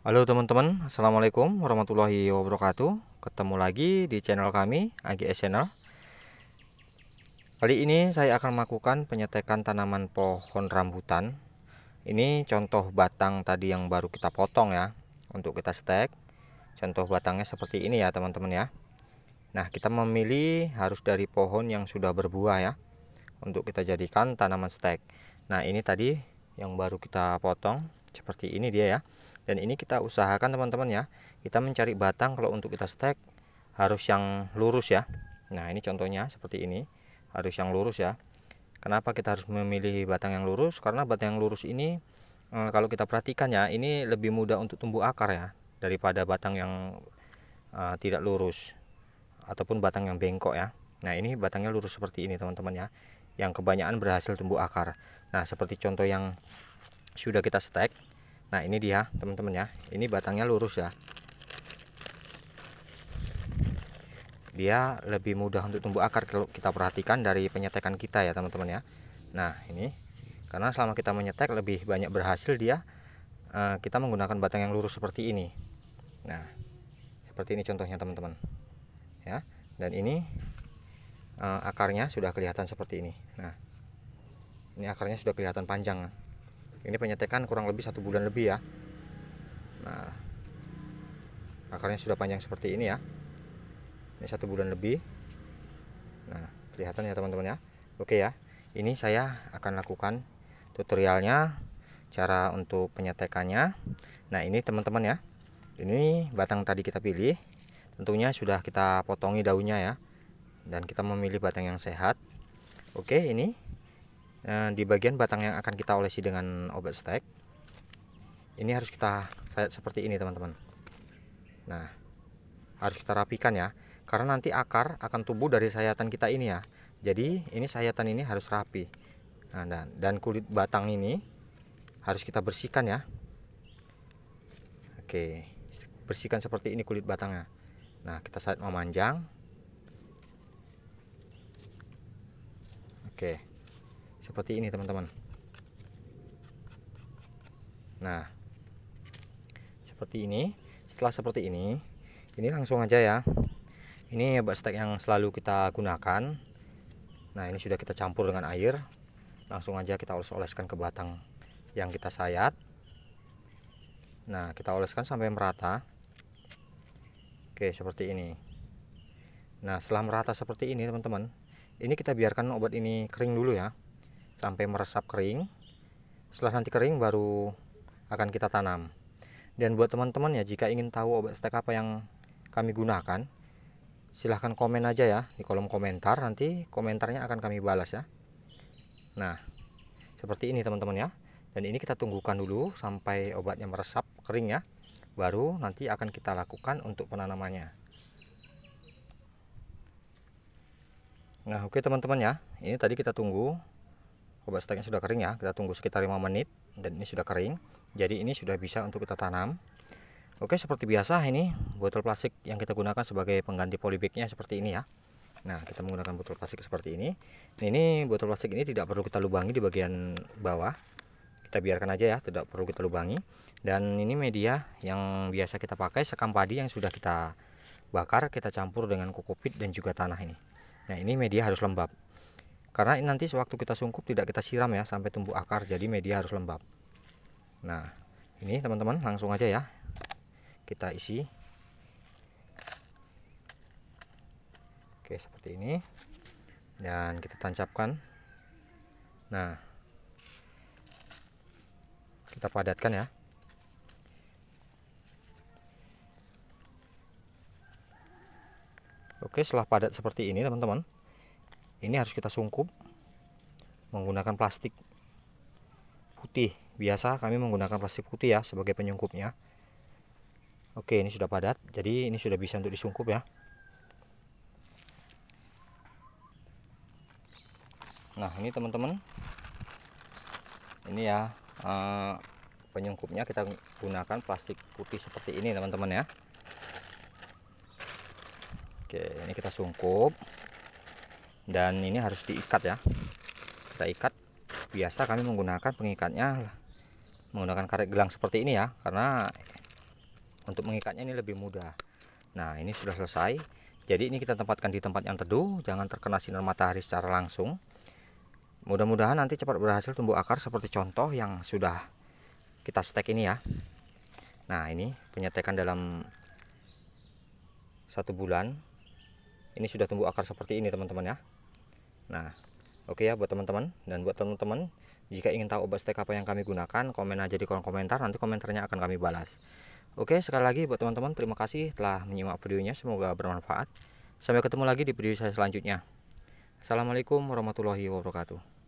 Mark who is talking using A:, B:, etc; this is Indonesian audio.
A: Halo teman-teman, Assalamualaikum warahmatullahi wabarakatuh Ketemu lagi di channel kami, AGS Channel Kali ini saya akan melakukan penyetekan tanaman pohon rambutan Ini contoh batang tadi yang baru kita potong ya Untuk kita stek Contoh batangnya seperti ini ya teman-teman ya Nah kita memilih harus dari pohon yang sudah berbuah ya Untuk kita jadikan tanaman stek Nah ini tadi yang baru kita potong Seperti ini dia ya dan ini kita usahakan teman-teman ya kita mencari batang kalau untuk kita stek harus yang lurus ya nah ini contohnya seperti ini harus yang lurus ya kenapa kita harus memilih batang yang lurus karena batang yang lurus ini eh, kalau kita perhatikan ya ini lebih mudah untuk tumbuh akar ya daripada batang yang uh, tidak lurus ataupun batang yang bengkok ya Nah ini batangnya lurus seperti ini teman-teman ya Yang kebanyakan berhasil tumbuh akar Nah seperti contoh yang sudah kita stek nah ini dia teman-teman ya ini batangnya lurus ya dia lebih mudah untuk tumbuh akar kalau kita perhatikan dari penyetekan kita ya teman-teman ya nah ini karena selama kita menyetek lebih banyak berhasil dia eh, kita menggunakan batang yang lurus seperti ini nah seperti ini contohnya teman-teman ya dan ini eh, akarnya sudah kelihatan seperti ini nah ini akarnya sudah kelihatan panjang ini penyetekan kurang lebih satu bulan lebih ya nah akarnya sudah panjang seperti ini ya ini satu bulan lebih nah kelihatan ya teman-teman ya oke ya ini saya akan lakukan tutorialnya cara untuk penyetekannya nah ini teman-teman ya ini batang tadi kita pilih tentunya sudah kita potongi daunnya ya dan kita memilih batang yang sehat oke ini Eh, di bagian batang yang akan kita olesi dengan obat stek ini harus kita sayat seperti ini teman-teman nah harus kita rapikan ya karena nanti akar akan tumbuh dari sayatan kita ini ya jadi ini sayatan ini harus rapi nah, dan, dan kulit batang ini harus kita bersihkan ya oke bersihkan seperti ini kulit batangnya nah kita sayat memanjang oke seperti ini teman-teman nah seperti ini setelah seperti ini ini langsung aja ya ini obat stek yang selalu kita gunakan nah ini sudah kita campur dengan air langsung aja kita oles-oleskan ke batang yang kita sayat nah kita oleskan sampai merata oke seperti ini nah setelah merata seperti ini teman-teman ini kita biarkan obat ini kering dulu ya sampai meresap kering setelah nanti kering baru akan kita tanam dan buat teman-teman ya jika ingin tahu obat stek apa yang kami gunakan silahkan komen aja ya di kolom komentar nanti komentarnya akan kami balas ya nah seperti ini teman-teman ya dan ini kita tunggukan dulu sampai obatnya meresap kering ya baru nanti akan kita lakukan untuk penanamannya nah oke teman-teman ya ini tadi kita tunggu obat steknya sudah kering ya kita tunggu sekitar 5 menit dan ini sudah kering jadi ini sudah bisa untuk kita tanam oke seperti biasa ini botol plastik yang kita gunakan sebagai pengganti polybagnya seperti ini ya nah kita menggunakan botol plastik seperti ini nah, ini botol plastik ini tidak perlu kita lubangi di bagian bawah kita biarkan aja ya tidak perlu kita lubangi dan ini media yang biasa kita pakai sekam padi yang sudah kita bakar kita campur dengan kokopit dan juga tanah ini nah ini media harus lembab karena nanti sewaktu kita sungkup tidak kita siram ya sampai tumbuh akar, jadi media harus lembab. Nah, ini teman-teman langsung aja ya. Kita isi. Oke, seperti ini. Dan kita tancapkan. Nah, kita padatkan ya. Oke, setelah padat seperti ini, teman-teman, ini harus kita sungkup menggunakan plastik putih biasa kami menggunakan plastik putih ya sebagai penyungkupnya oke ini sudah padat jadi ini sudah bisa untuk disungkup ya nah ini teman-teman ini ya eh, penyungkupnya kita gunakan plastik putih seperti ini teman-teman ya oke ini kita sungkup dan ini harus diikat ya kita ikat biasa kami menggunakan pengikatnya menggunakan karet gelang seperti ini ya karena untuk mengikatnya ini lebih mudah nah ini sudah selesai jadi ini kita tempatkan di tempat yang teduh jangan terkena sinar matahari secara langsung mudah-mudahan nanti cepat berhasil tumbuh akar seperti contoh yang sudah kita stek ini ya nah ini penyetekan dalam satu bulan ini sudah tumbuh akar seperti ini teman-teman ya nah oke okay ya buat teman-teman dan buat teman-teman jika ingin tahu obat stek apa yang kami gunakan komen aja di kolom komentar nanti komentarnya akan kami balas oke okay, sekali lagi buat teman-teman terima kasih telah menyimak videonya semoga bermanfaat sampai ketemu lagi di video saya selanjutnya Assalamualaikum warahmatullahi wabarakatuh